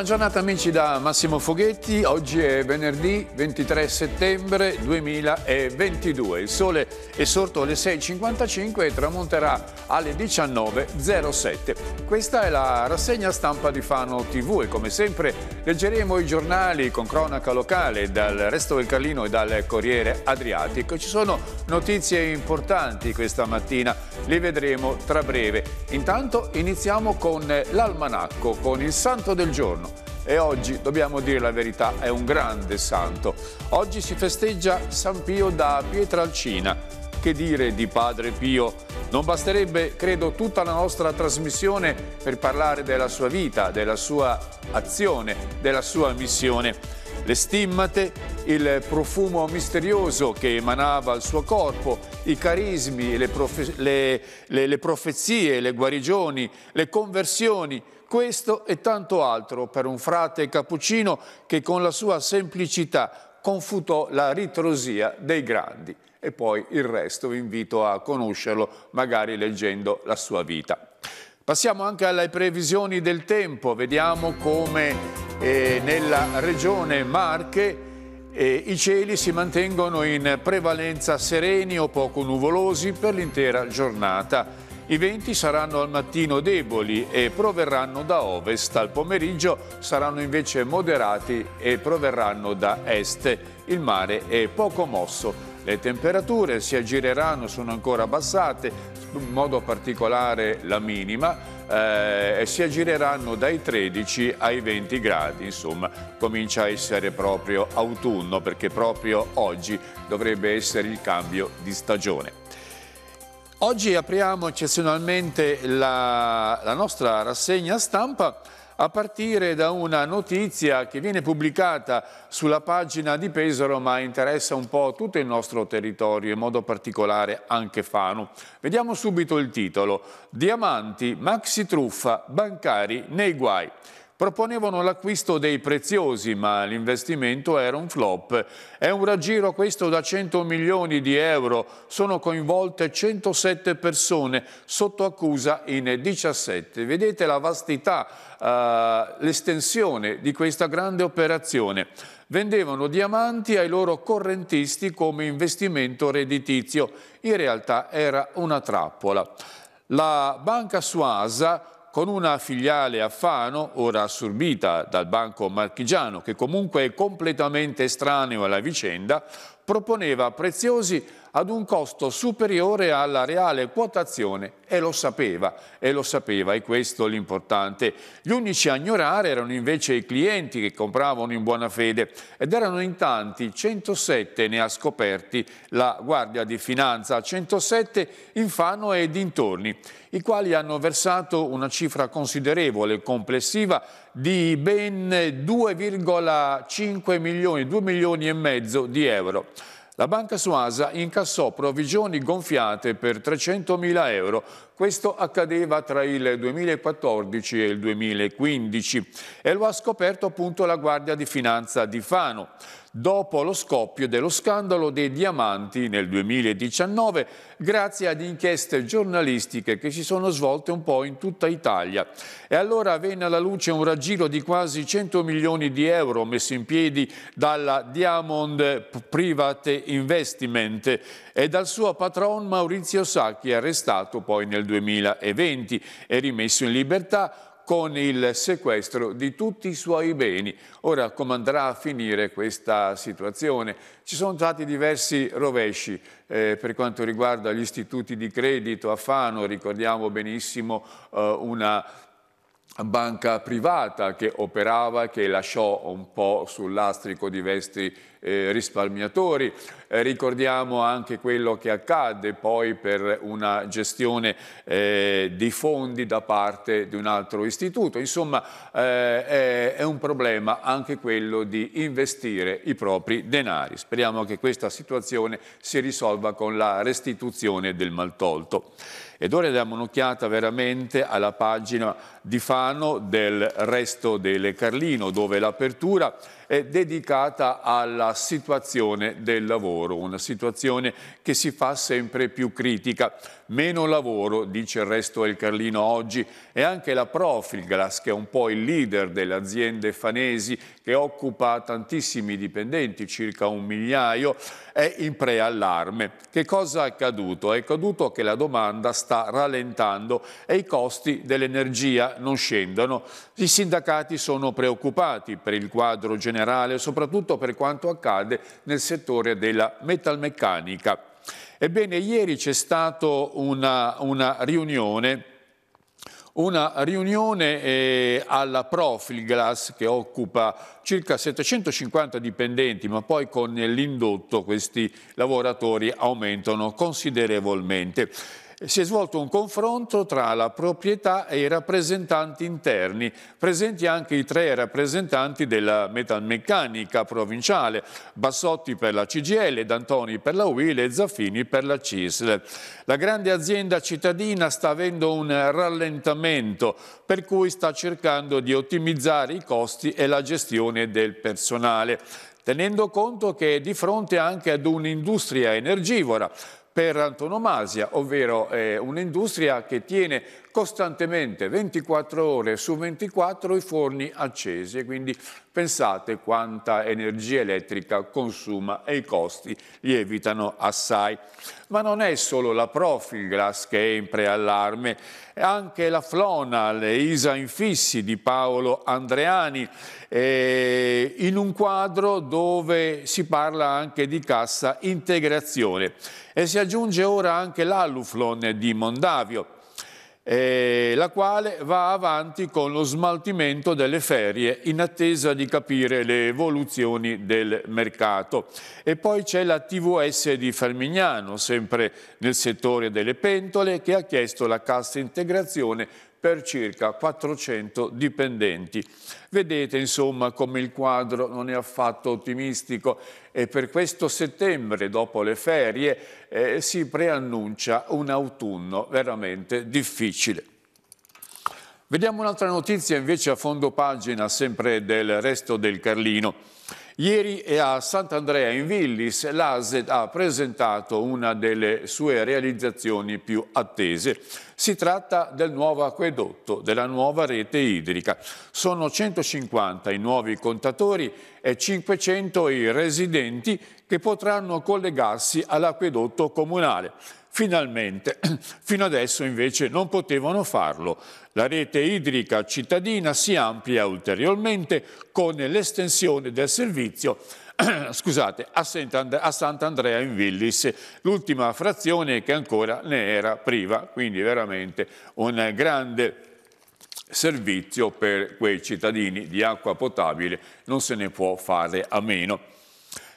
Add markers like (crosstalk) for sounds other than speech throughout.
Buona giornata amici da Massimo Foghetti, oggi è venerdì 23 settembre 2022, il sole è sorto alle 6.55 e tramonterà alle 19.07. Questa è la rassegna stampa di Fano TV e come sempre leggeremo i giornali con cronaca locale dal Resto del Carlino e dal Corriere Adriatico. Ci sono notizie importanti questa mattina, le vedremo tra breve. Intanto iniziamo con l'almanacco, con il santo del giorno e oggi, dobbiamo dire la verità, è un grande santo. Oggi si festeggia San Pio da Pietralcina. Che dire di Padre Pio non basterebbe, credo, tutta la nostra trasmissione per parlare della sua vita, della sua azione, della sua missione. Le stimmate, il profumo misterioso che emanava il suo corpo, i carismi, le, profe le, le, le profezie, le guarigioni, le conversioni, questo e tanto altro per un frate cappuccino che con la sua semplicità confutò la ritrosia dei grandi e poi il resto vi invito a conoscerlo magari leggendo la sua vita. Passiamo anche alle previsioni del tempo, vediamo come eh, nella regione Marche eh, i cieli si mantengono in prevalenza sereni o poco nuvolosi per l'intera giornata. I venti saranno al mattino deboli e proverranno da ovest, al pomeriggio saranno invece moderati e proverranno da est. Il mare è poco mosso le temperature si aggireranno, sono ancora abbassate, in modo particolare la minima, eh, si aggireranno dai 13 ai 20 gradi, insomma comincia a essere proprio autunno perché proprio oggi dovrebbe essere il cambio di stagione. Oggi apriamo eccezionalmente la, la nostra rassegna stampa a partire da una notizia che viene pubblicata sulla pagina di Pesaro ma interessa un po' tutto il nostro territorio, in modo particolare anche Fano. Vediamo subito il titolo. Diamanti, maxi truffa, bancari nei guai proponevano l'acquisto dei preziosi, ma l'investimento era un flop. È un raggiro questo da 100 milioni di euro, sono coinvolte 107 persone sotto accusa in 17. Vedete la vastità, eh, l'estensione di questa grande operazione vendevano diamanti ai loro correntisti come investimento redditizio. In realtà era una trappola. La banca Suasa con una filiale a Fano, ora assorbita dal Banco Marchigiano, che comunque è completamente estraneo alla vicenda, proponeva preziosi ad un costo superiore alla reale quotazione e lo sapeva, e lo sapeva, e questo è l'importante. Gli unici a ignorare erano invece i clienti che compravano in buona fede ed erano in tanti, 107 ne ha scoperti la Guardia di Finanza, 107 in Fano e dintorni, i quali hanno versato una cifra considerevole, complessiva, di ben 2,5 milioni, 2 milioni e mezzo di euro. La banca Suasa incassò provvigioni gonfiate per 300.000 euro. Questo accadeva tra il 2014 e il 2015 e lo ha scoperto appunto la Guardia di Finanza di Fano dopo lo scoppio dello scandalo dei diamanti nel 2019 grazie ad inchieste giornalistiche che si sono svolte un po' in tutta Italia. E allora venne alla luce un raggiro di quasi 100 milioni di euro messo in piedi dalla Diamond Private Investment e dal suo patron Maurizio Sacchi, arrestato poi nel 2020 e rimesso in libertà con il sequestro di tutti i suoi beni. Ora come andrà a finire questa situazione? Ci sono stati diversi rovesci eh, per quanto riguarda gli istituti di credito a Fano, ricordiamo benissimo eh, una banca privata che operava e che lasciò un po' sul lastrico di vesti eh, risparmiatori. Eh, ricordiamo anche quello che accadde poi per una gestione eh, di fondi da parte di un altro istituto. Insomma, eh, è, è un problema anche quello di investire i propri denari. Speriamo che questa situazione si risolva con la restituzione del maltolto. Ed ora diamo un'occhiata veramente alla pagina di Fano del resto del Carlino, dove l'apertura eh, dedicata alla situazione del lavoro, una situazione che si fa sempre più critica meno lavoro, dice il resto del Carlino oggi, e anche la Profilglass, che è un po' il leader delle aziende fanesi, che occupa tantissimi dipendenti, circa un migliaio, è in preallarme. Che cosa è accaduto? È accaduto che la domanda sta rallentando e i costi dell'energia non scendono. I sindacati sono preoccupati per il quadro generale, soprattutto per quanto accade nel settore della metalmeccanica. Ebbene, ieri c'è stata una, una riunione una riunione eh, alla Profilglass che occupa circa 750 dipendenti, ma poi con l'indotto questi lavoratori aumentano considerevolmente si è svolto un confronto tra la proprietà e i rappresentanti interni, presenti anche i tre rappresentanti della metalmeccanica provinciale, Bassotti per la CGL, D'Antoni per la UIL e Zaffini per la CISL. La grande azienda cittadina sta avendo un rallentamento, per cui sta cercando di ottimizzare i costi e la gestione del personale tenendo conto che è di fronte anche ad un'industria energivora per antonomasia, ovvero eh, un'industria che tiene costantemente 24 ore su 24 i forni accesi e quindi pensate quanta energia elettrica consuma e i costi lievitano assai. Ma non è solo la Profilglass che è in preallarme, è anche la Flonal, Isa Infissi di Paolo Andreani, eh, in un quadro dove si parla anche di cassa integrazione. E si aggiunge ora anche l'Alluflon di Mondavio eh, la quale va avanti con lo smaltimento delle ferie in attesa di capire le evoluzioni del mercato. E poi c'è la TVS di Fermignano, sempre nel settore delle pentole, che ha chiesto la cassa integrazione per circa 400 dipendenti. Vedete insomma come il quadro non è affatto ottimistico e per questo settembre, dopo le ferie, eh, si preannuncia un autunno veramente difficile. Vediamo un'altra notizia invece a fondo pagina, sempre del resto del Carlino. Ieri a Sant'Andrea in Villis l'ASED ha presentato una delle sue realizzazioni più attese. Si tratta del nuovo acquedotto, della nuova rete idrica. Sono 150 i nuovi contatori e 500 i residenti che potranno collegarsi all'acquedotto comunale. Finalmente, (clears throat) fino adesso invece non potevano farlo. La rete idrica cittadina si amplia ulteriormente con l'estensione del servizio (clears throat) scusate, a Sant'Andrea in Villis, l'ultima frazione che ancora ne era priva, quindi veramente un grande servizio per quei cittadini di acqua potabile, non se ne può fare a meno.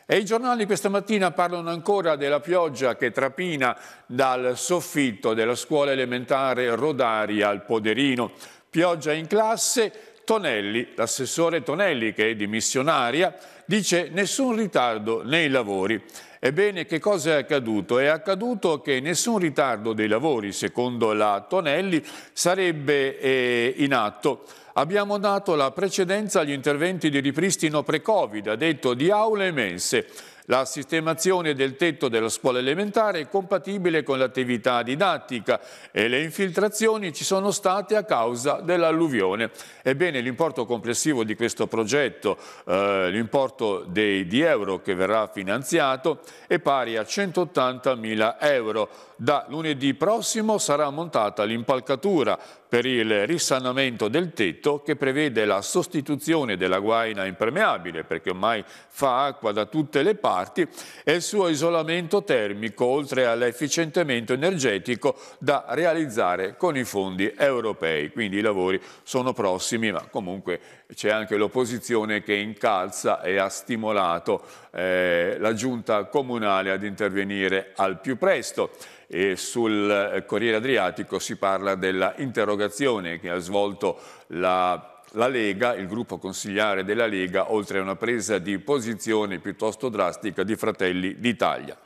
E i giornali questa mattina parlano ancora della pioggia che trapina dal soffitto della scuola elementare Rodari al Poderino. Pioggia in classe, Tonelli, l'assessore Tonelli che è dimissionaria, dice nessun ritardo nei lavori. Ebbene, che cosa è accaduto? È accaduto che nessun ritardo dei lavori, secondo la Tonelli, sarebbe eh, in atto abbiamo dato la precedenza agli interventi di ripristino pre-Covid, ha detto di aule e mense. La sistemazione del tetto della scuola elementare è compatibile con l'attività didattica e le infiltrazioni ci sono state a causa dell'alluvione. Ebbene, l'importo complessivo di questo progetto, eh, l'importo di euro che verrà finanziato, è pari a 180 mila euro. Da lunedì prossimo sarà montata l'impalcatura per il risanamento del tetto che prevede la sostituzione della guaina impermeabile perché ormai fa acqua da tutte le parti e il suo isolamento termico oltre all'efficientamento energetico da realizzare con i fondi europei. Quindi i lavori sono prossimi ma comunque c'è anche l'opposizione che incalza e ha stimolato eh, la giunta comunale ad intervenire al più presto e sul eh, Corriere Adriatico si parla della interrogazione che ha svolto la la Lega, il gruppo consigliare della Lega, oltre a una presa di posizione piuttosto drastica di Fratelli d'Italia.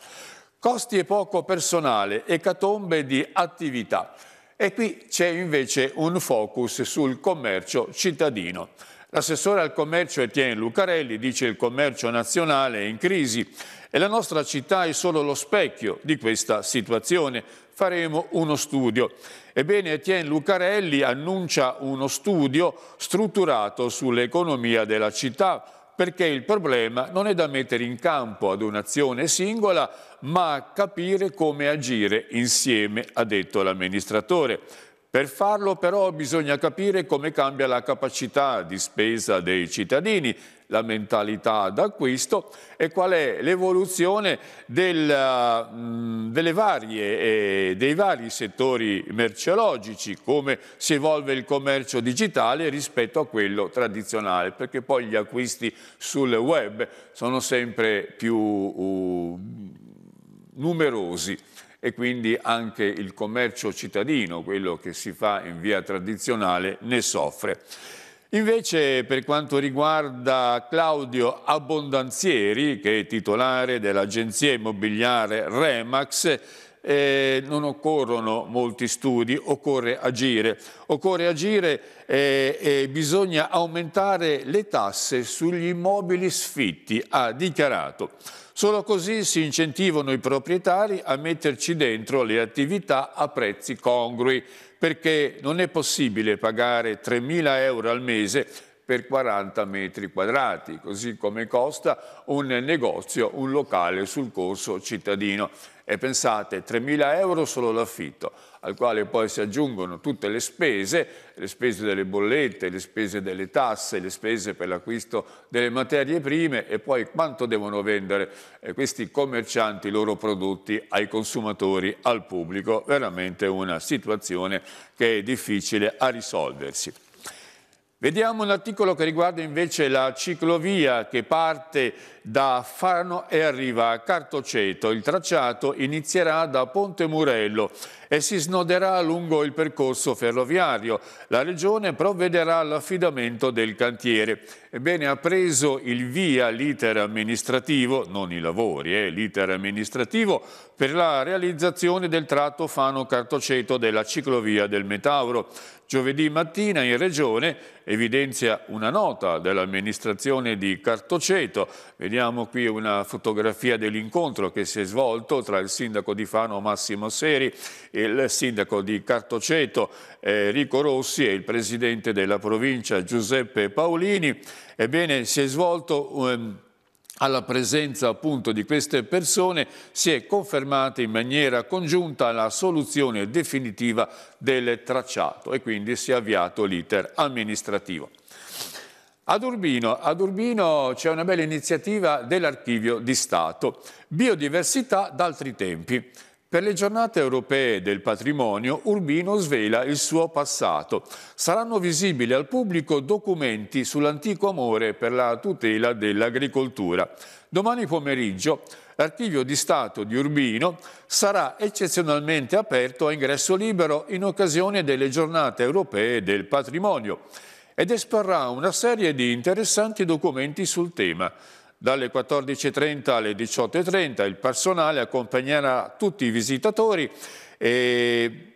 Costi e poco personale, ecatombe di attività. E qui c'è invece un focus sul commercio cittadino. L'assessore al commercio Etienne Lucarelli dice che il commercio nazionale è in crisi e la nostra città è solo lo specchio di questa situazione. Faremo uno studio. Ebbene, Etienne Lucarelli annuncia uno studio strutturato sull'economia della città perché il problema non è da mettere in campo ad un'azione singola, ma capire come agire insieme, ha detto l'amministratore. Per farlo però bisogna capire come cambia la capacità di spesa dei cittadini la mentalità d'acquisto e qual è l'evoluzione eh, eh, dei vari settori merceologici, come si evolve il commercio digitale rispetto a quello tradizionale, perché poi gli acquisti sul web sono sempre più uh, numerosi e quindi anche il commercio cittadino, quello che si fa in via tradizionale, ne soffre. Invece per quanto riguarda Claudio Abbondanzieri, che è titolare dell'agenzia immobiliare Remax, eh, non occorrono molti studi, occorre agire. Occorre agire eh, e eh, eh, bisogna aumentare le tasse sugli immobili sfitti, ha dichiarato. Solo così si incentivano i proprietari a metterci dentro le attività a prezzi congrui perché non è possibile pagare 3.000 euro al mese per 40 metri quadrati, così come costa un negozio, un locale sul corso cittadino. E pensate, 3.000 euro solo l'affitto, al quale poi si aggiungono tutte le spese, le spese delle bollette, le spese delle tasse, le spese per l'acquisto delle materie prime e poi quanto devono vendere eh, questi commercianti i loro prodotti ai consumatori, al pubblico. Veramente una situazione che è difficile a risolversi. Vediamo un articolo che riguarda invece la ciclovia che parte da Fano e arriva a Cartoceto. Il tracciato inizierà da Ponte Murello e si snoderà lungo il percorso ferroviario. La Regione provvederà all'affidamento del cantiere. Ebbene, ha preso il via l'iter amministrativo, non i lavori, eh, l'iter amministrativo, per la realizzazione del tratto Fano-Cartoceto della ciclovia del Metauro. Giovedì mattina in Regione evidenzia una nota dell'amministrazione di Cartoceto. Vediamo qui una fotografia dell'incontro che si è svolto tra il sindaco di Fano Massimo Seri, il sindaco di Cartoceto Enrico Rossi e il presidente della provincia Giuseppe Paolini. Ebbene, si è svolto... Um, alla presenza appunto di queste persone si è confermata in maniera congiunta la soluzione definitiva del tracciato e quindi si è avviato l'iter amministrativo. Ad Urbino, Urbino c'è una bella iniziativa dell'Archivio di Stato, Biodiversità d'altri tempi. Per le giornate europee del patrimonio, Urbino svela il suo passato. Saranno visibili al pubblico documenti sull'antico amore per la tutela dell'agricoltura. Domani pomeriggio l'archivio di Stato di Urbino sarà eccezionalmente aperto a ingresso libero in occasione delle giornate europee del patrimonio ed esporrà una serie di interessanti documenti sul tema. Dalle 14.30 alle 18.30 il personale accompagnerà tutti i visitatori e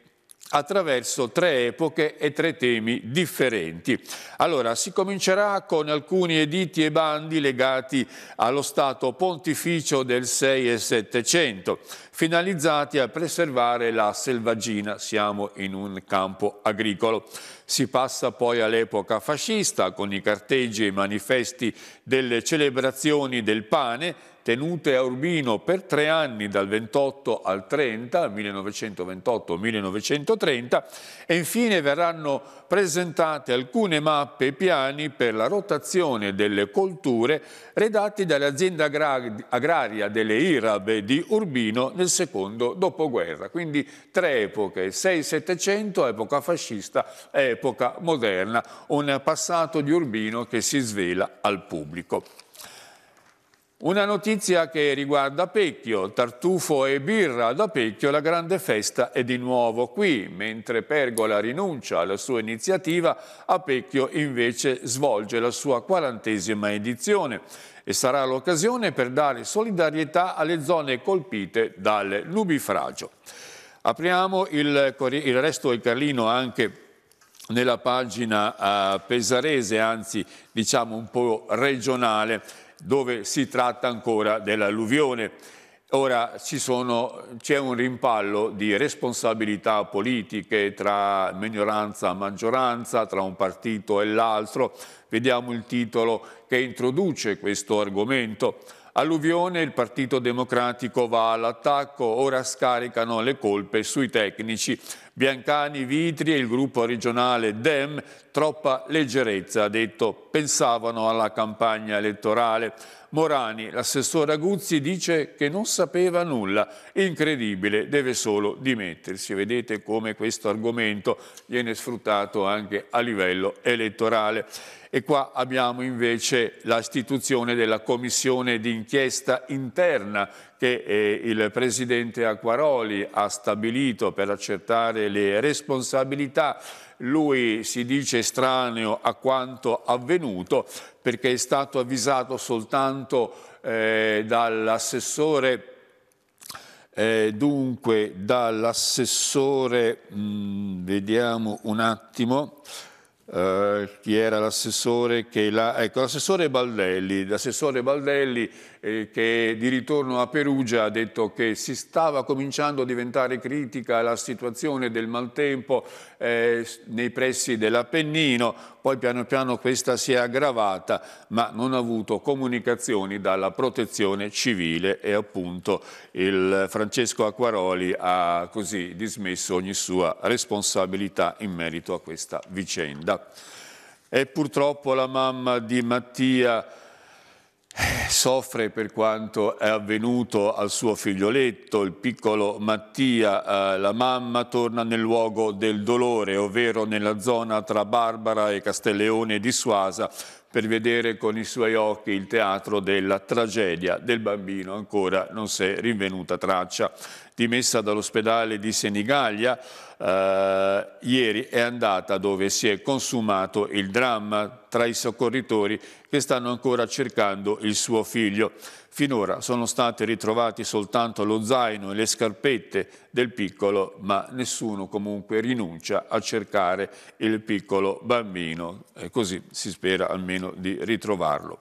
attraverso tre epoche e tre temi differenti. Allora, si comincerà con alcuni editti e bandi legati allo Stato pontificio del 6 e 700, finalizzati a preservare la selvaggina, siamo in un campo agricolo. Si passa poi all'epoca fascista, con i carteggi e i manifesti delle celebrazioni del pane, tenute a Urbino per tre anni dal 28 al 30, 1928-1930 e infine verranno presentate alcune mappe e piani per la rotazione delle colture redatti dall'azienda agraria delle Irabe di Urbino nel secondo dopoguerra. Quindi tre epoche, 6-700, epoca fascista e epoca moderna, un passato di Urbino che si svela al pubblico. Una notizia che riguarda Pecchio, tartufo e birra ad Apecchio, la grande festa è di nuovo qui. Mentre Pergola rinuncia alla sua iniziativa, Apecchio invece svolge la sua quarantesima edizione e sarà l'occasione per dare solidarietà alle zone colpite dal nubifragio. Apriamo il, il resto del Carlino anche nella pagina eh, pesarese, anzi diciamo un po' regionale dove si tratta ancora dell'alluvione. Ora c'è un rimpallo di responsabilità politiche tra minoranza e maggioranza, tra un partito e l'altro. Vediamo il titolo che introduce questo argomento. Alluvione, il Partito Democratico va all'attacco, ora scaricano le colpe sui tecnici. Biancani, Vitri e il gruppo regionale Dem, troppa leggerezza, ha detto, pensavano alla campagna elettorale. Morani, l'assessore Aguzzi, dice che non sapeva nulla. Incredibile, deve solo dimettersi. Vedete come questo argomento viene sfruttato anche a livello elettorale. E qua abbiamo invece l'istituzione della commissione d'inchiesta interna che eh, il presidente Acquaroli ha stabilito per accertare le responsabilità lui si dice estraneo a quanto avvenuto perché è stato avvisato soltanto eh, dall'assessore eh, dunque dall'assessore, mm, vediamo un attimo, eh, chi era l'assessore che la, ecco, l'assessore Baldelli, l'assessore Baldelli eh, che di ritorno a Perugia ha detto che si stava cominciando a diventare critica la situazione del maltempo eh, nei pressi dell'Appennino, poi piano piano questa si è aggravata ma non ha avuto comunicazioni dalla protezione civile e appunto il Francesco Acquaroli ha così dismesso ogni sua responsabilità in merito a questa vicenda. E purtroppo la mamma di Mattia soffre per quanto è avvenuto al suo figlioletto, il piccolo Mattia, eh, la mamma torna nel luogo del dolore, ovvero nella zona tra Barbara e Castelleone di Suasa, per vedere con i suoi occhi il teatro della tragedia del bambino ancora non si è rinvenuta traccia. Dimessa dall'ospedale di Senigallia, eh, ieri è andata dove si è consumato il dramma tra i soccorritori che stanno ancora cercando il suo figlio. Finora sono stati ritrovati soltanto lo zaino e le scarpette del piccolo, ma nessuno comunque rinuncia a cercare il piccolo bambino, e così si spera almeno di ritrovarlo.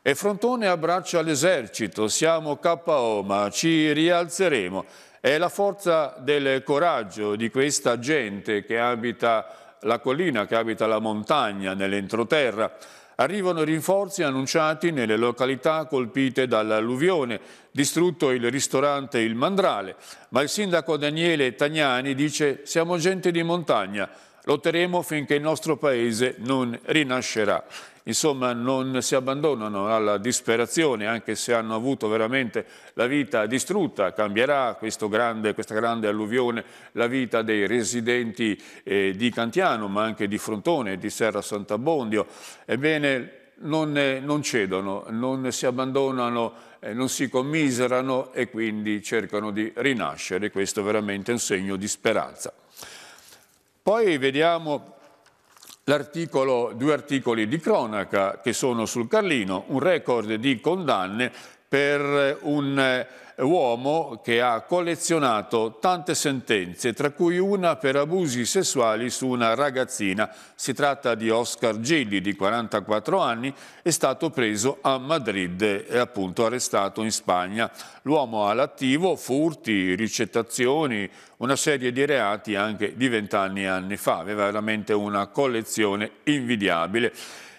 E Frontone abbraccia l'esercito, siamo KO, ma ci rialzeremo. È la forza del coraggio di questa gente che abita la collina, che abita la montagna nell'entroterra, Arrivano rinforzi annunciati nelle località colpite dall'alluvione, distrutto il ristorante Il Mandrale, ma il sindaco Daniele Tagnani dice siamo gente di montagna, Lotteremo finché il nostro Paese non rinascerà. Insomma, non si abbandonano alla disperazione, anche se hanno avuto veramente la vita distrutta. Cambierà grande, questa grande alluvione la vita dei residenti eh, di Cantiano, ma anche di Frontone, di Serra Sant'Abbondio. Ebbene, non, eh, non, cedono, non si abbandonano, eh, non si commiserano e quindi cercano di rinascere. Questo è veramente un segno di speranza. Poi vediamo L'articolo, due articoli di cronaca che sono sul Carlino, un record di condanne per un eh, uomo che ha collezionato tante sentenze, tra cui una per abusi sessuali su una ragazzina. Si tratta di Oscar Gilli, di 44 anni, è stato preso a Madrid e appunto arrestato in Spagna. L'uomo ha l'attivo furti, ricettazioni, una serie di reati anche di vent'anni anni fa. Aveva veramente una collezione invidiabile.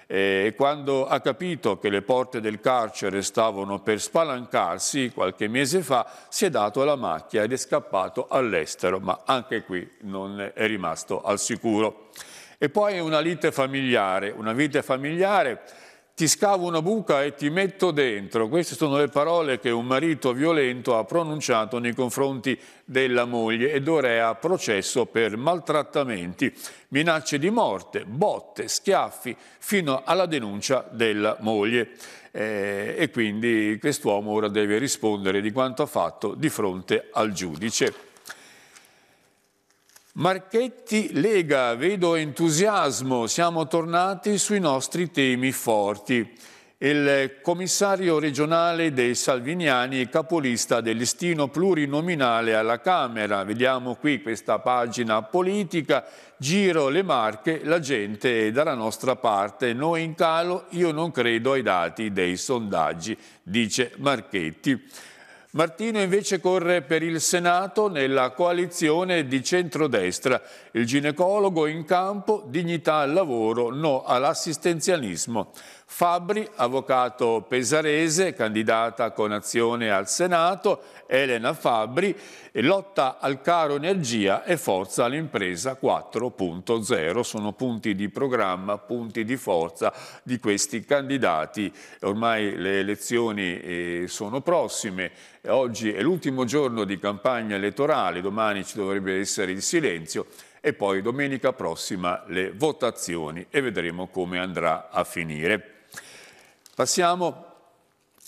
Eh, e quando ha capito che le porte del carcere stavano per spalancarsi qualche mese fa, si è dato alla macchia ed è scappato all'estero, ma anche qui non è rimasto al sicuro. E poi una lite familiare, una lite familiare ti scavo una buca e ti metto dentro. Queste sono le parole che un marito violento ha pronunciato nei confronti della moglie ed ora è a processo per maltrattamenti, minacce di morte, botte, schiaffi, fino alla denuncia della moglie. Eh, e quindi quest'uomo ora deve rispondere di quanto ha fatto di fronte al giudice. Marchetti Lega, vedo entusiasmo, siamo tornati sui nostri temi forti. Il commissario regionale dei Salviniani e capolista del listino plurinominale alla Camera. Vediamo qui questa pagina politica, giro le marche, la gente è dalla nostra parte, noi in calo, io non credo ai dati dei sondaggi, dice Marchetti. Martino invece corre per il Senato nella coalizione di centrodestra. Il ginecologo in campo, dignità al lavoro, no all'assistenzialismo. Fabbri, avvocato pesarese, candidata con azione al Senato, Elena Fabbri, lotta al caro energia e forza all'impresa 4.0. Sono punti di programma, punti di forza di questi candidati. Ormai le elezioni eh, sono prossime, oggi è l'ultimo giorno di campagna elettorale, domani ci dovrebbe essere il silenzio e poi domenica prossima le votazioni e vedremo come andrà a finire. Passiamo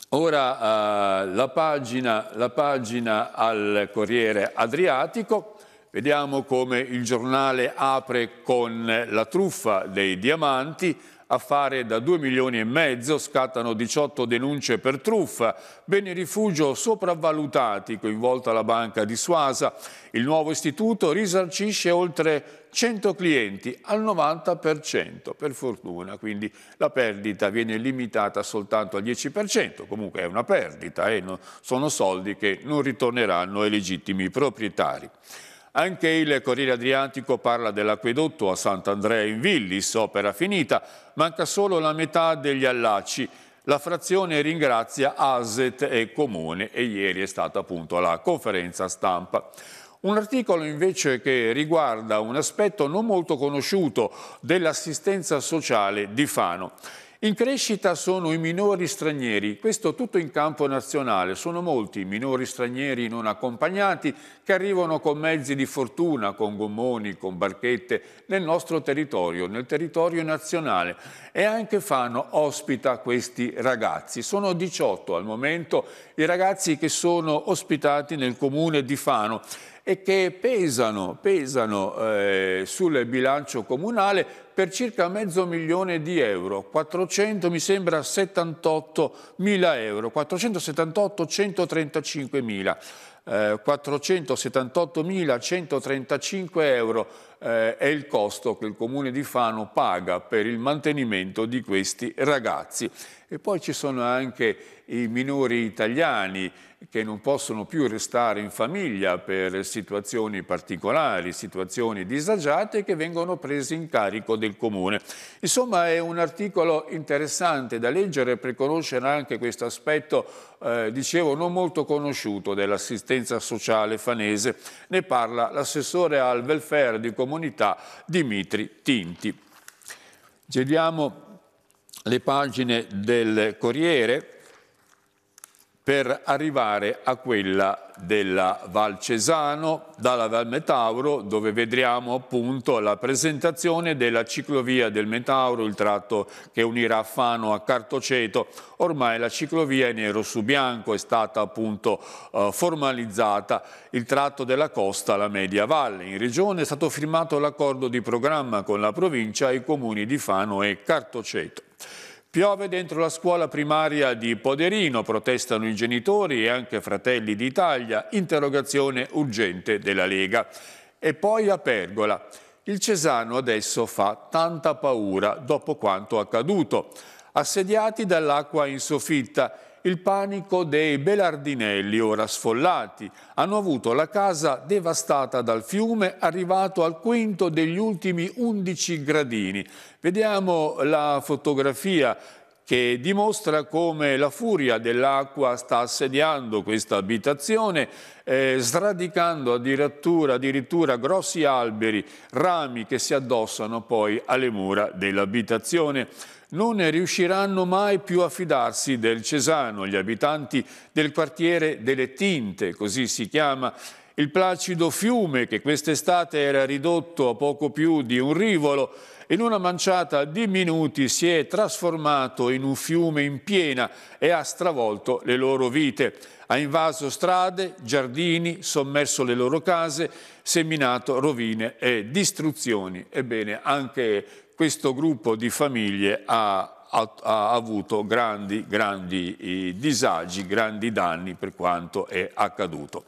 ora alla eh, pagina, la pagina al Corriere Adriatico. Vediamo come il giornale apre con la truffa dei diamanti, affare da 2 milioni e mezzo, scattano 18 denunce per truffa, beni rifugio sopravvalutati, coinvolta la banca di Suasa. Il nuovo istituto risarcisce oltre 100 clienti al 90% per fortuna, quindi la perdita viene limitata soltanto al 10%, comunque è una perdita e eh? sono soldi che non ritorneranno ai legittimi proprietari. Anche il Corriere Adriatico parla dell'acquedotto a Sant'Andrea in Villis, opera finita, manca solo la metà degli allacci. La frazione ringrazia ASET e Comune e ieri è stata appunto la conferenza stampa. Un articolo invece che riguarda un aspetto non molto conosciuto dell'assistenza sociale di Fano. In crescita sono i minori stranieri, questo tutto in campo nazionale. Sono molti i minori stranieri non accompagnati che arrivano con mezzi di fortuna, con gommoni, con barchette nel nostro territorio, nel territorio nazionale. E anche Fano ospita questi ragazzi. Sono 18 al momento i ragazzi che sono ospitati nel comune di Fano e che pesano, pesano eh, sul bilancio comunale per circa mezzo milione di euro, 400 mi sembra 78 mila euro, 478 135 mila, eh, 478 mila 135 euro eh, è il costo che il comune di Fano paga per il mantenimento di questi ragazzi. E poi ci sono anche i minori italiani che non possono più restare in famiglia per situazioni particolari, situazioni disagiate che vengono presi in carico del comune. Insomma è un articolo interessante da leggere per conoscere anche questo aspetto, eh, dicevo, non molto conosciuto dell'assistenza sociale fanese. Ne parla l'assessore al welfare di comune comunità Dimitri Tinti. Giriamo le pagine del Corriere per arrivare a quella della Val Cesano, dalla Val Metauro, dove vedremo appunto la presentazione della ciclovia del Metauro, il tratto che unirà Fano a Cartoceto. Ormai la ciclovia è nero su bianco, è stata appunto eh, formalizzata il tratto della costa alla Media Valle. In regione è stato firmato l'accordo di programma con la provincia e i comuni di Fano e Cartoceto. Piove dentro la scuola primaria di Poderino, protestano i genitori e anche Fratelli d'Italia, interrogazione urgente della Lega. E poi a Pergola. Il Cesano adesso fa tanta paura dopo quanto accaduto. Assediati dall'acqua in soffitta, il panico dei Belardinelli, ora sfollati. Hanno avuto la casa devastata dal fiume, arrivato al quinto degli ultimi 11 gradini. Vediamo la fotografia che dimostra come la furia dell'acqua sta assediando questa abitazione, eh, sradicando addirittura, addirittura grossi alberi, rami che si addossano poi alle mura dell'abitazione non riusciranno mai più a fidarsi del Cesano, gli abitanti del quartiere delle Tinte, così si chiama, il placido fiume che quest'estate era ridotto a poco più di un rivolo in una manciata di minuti si è trasformato in un fiume in piena e ha stravolto le loro vite. Ha invaso strade, giardini, sommerso le loro case, seminato rovine e distruzioni. Ebbene, anche questo gruppo di famiglie ha ha, ha, avuto grandi, grandi eh, disagi, grandi danni per quanto è accaduto.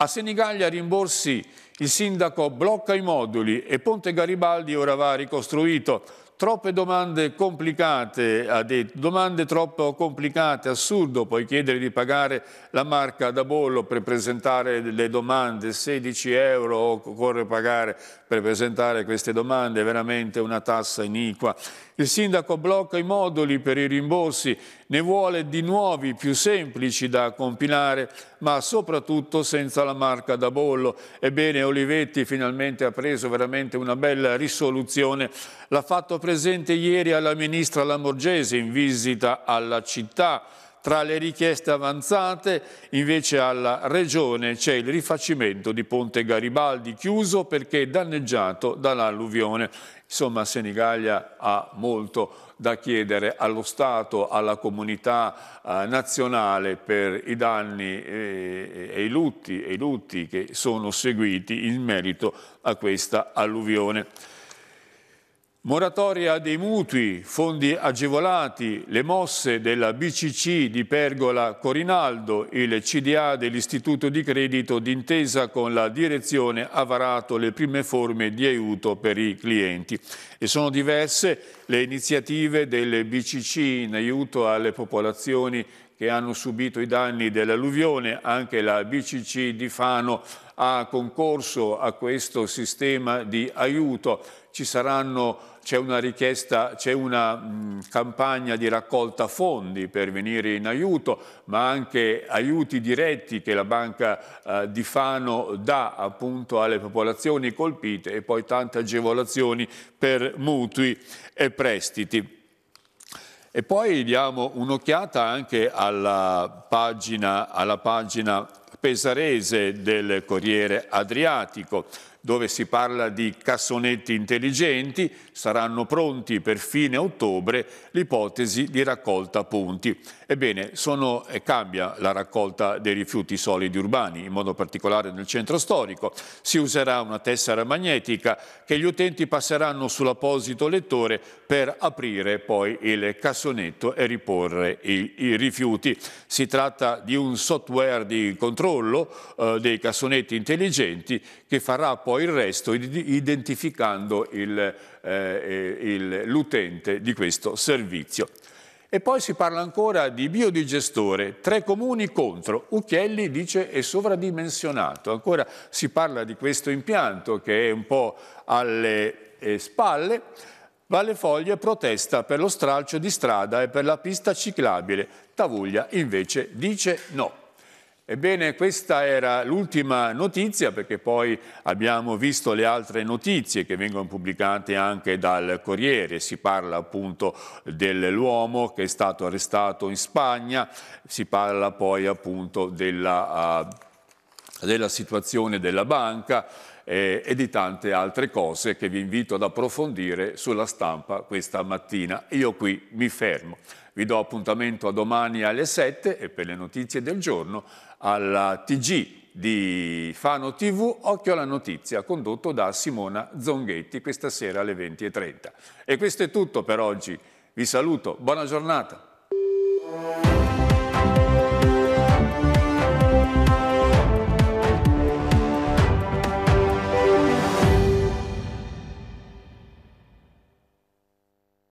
A Senigallia rimborsi il sindaco blocca i moduli e Ponte Garibaldi ora va ricostruito. Troppe domande complicate, ha detto, domande troppo complicate, assurdo poi chiedere di pagare la marca da bollo per presentare le domande, 16 euro occorre pagare per presentare queste domande, veramente una tassa iniqua. Il sindaco blocca i moduli per i rimborsi, ne vuole di nuovi più semplici da compilare, ma soprattutto senza la marca da bollo. Ebbene, Olivetti finalmente ha preso veramente una bella risoluzione. L'ha fatto presente ieri alla ministra Lamorgese in visita alla città tra le richieste avanzate invece alla Regione c'è il rifacimento di Ponte Garibaldi chiuso perché danneggiato dall'alluvione. Insomma Senigallia ha molto da chiedere allo Stato, alla comunità eh, nazionale per i danni eh, e, i lutti, e i lutti che sono seguiti in merito a questa alluvione. Moratoria dei mutui, fondi agevolati, le mosse della BCC di Pergola Corinaldo, il CDA dell'Istituto di Credito d'intesa con la direzione ha varato le prime forme di aiuto per i clienti e sono diverse le iniziative delle BCC in aiuto alle popolazioni che hanno subito i danni dell'alluvione, anche la BCC di Fano ha concorso a questo sistema di aiuto. Ci saranno, c'è una richiesta, c'è una mh, campagna di raccolta fondi per venire in aiuto, ma anche aiuti diretti che la banca eh, di Fano dà appunto alle popolazioni colpite e poi tante agevolazioni per mutui e prestiti. E poi diamo un'occhiata anche alla pagina, alla pagina pesarese del Corriere Adriatico, dove si parla di cassonetti intelligenti, saranno pronti per fine ottobre l'ipotesi di raccolta punti. Ebbene, sono, cambia la raccolta dei rifiuti solidi urbani, in modo particolare nel centro storico. Si userà una tessera magnetica che gli utenti passeranno sull'apposito lettore per aprire poi il cassonetto e riporre i, i rifiuti. Si tratta di un software di controllo eh, dei cassonetti intelligenti che farà poi poi il resto identificando eh, l'utente eh, di questo servizio. E poi si parla ancora di biodigestore, tre comuni contro. Ucchielli dice è sovradimensionato. Ancora si parla di questo impianto che è un po' alle eh, spalle. Vallefoglie protesta per lo stralcio di strada e per la pista ciclabile. Tavuglia invece dice no. Ebbene, questa era l'ultima notizia perché poi abbiamo visto le altre notizie che vengono pubblicate anche dal Corriere. Si parla appunto dell'uomo che è stato arrestato in Spagna, si parla poi appunto della, uh, della situazione della banca eh, e di tante altre cose che vi invito ad approfondire sulla stampa questa mattina. Io qui mi fermo. Vi do appuntamento a domani alle 7 e per le notizie del giorno alla TG di Fano TV, Occhio alla notizia, condotto da Simona Zonghetti questa sera alle 20.30. E questo è tutto per oggi. Vi saluto, buona giornata.